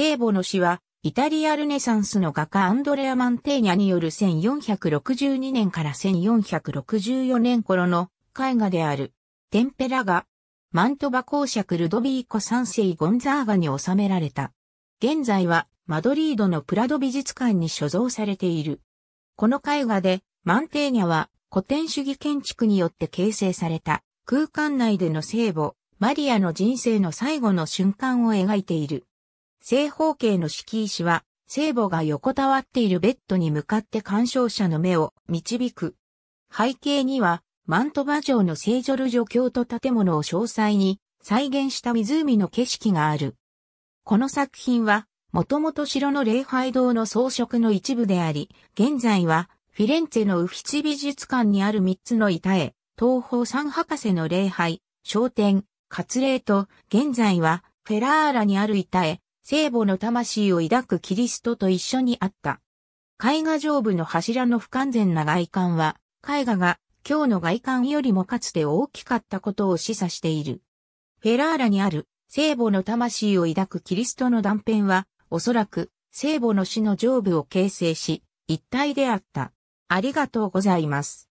聖母の死は、イタリアルネサンスの画家アンドレア・マンテーニャによる1462年から1464年頃の絵画である、テンペラが、マントバ公爵ルドビーコ三世ゴンザーガに収められた。現在は、マドリードのプラド美術館に所蔵されている。この絵画で、マンテーニャは、古典主義建築によって形成された、空間内での聖母、マリアの人生の最後の瞬間を描いている。正方形の敷石は、聖母が横たわっているベッドに向かって鑑賞者の目を導く。背景には、マントバ城の聖ジョルジョ教と建物を詳細に再現した湖の景色がある。この作品は、もともと城の礼拝堂の装飾の一部であり、現在は、フィレンツェのウフィチ美術館にある3つの板へ、東方三博士の礼拝、商店、割礼と、現在は、フェラーラにある板へ、聖母の魂を抱くキリストと一緒にあった。絵画上部の柱の不完全な外観は、絵画が今日の外観よりもかつて大きかったことを示唆している。フェラーラにある聖母の魂を抱くキリストの断片は、おそらく聖母の死の上部を形成し、一体であった。ありがとうございます。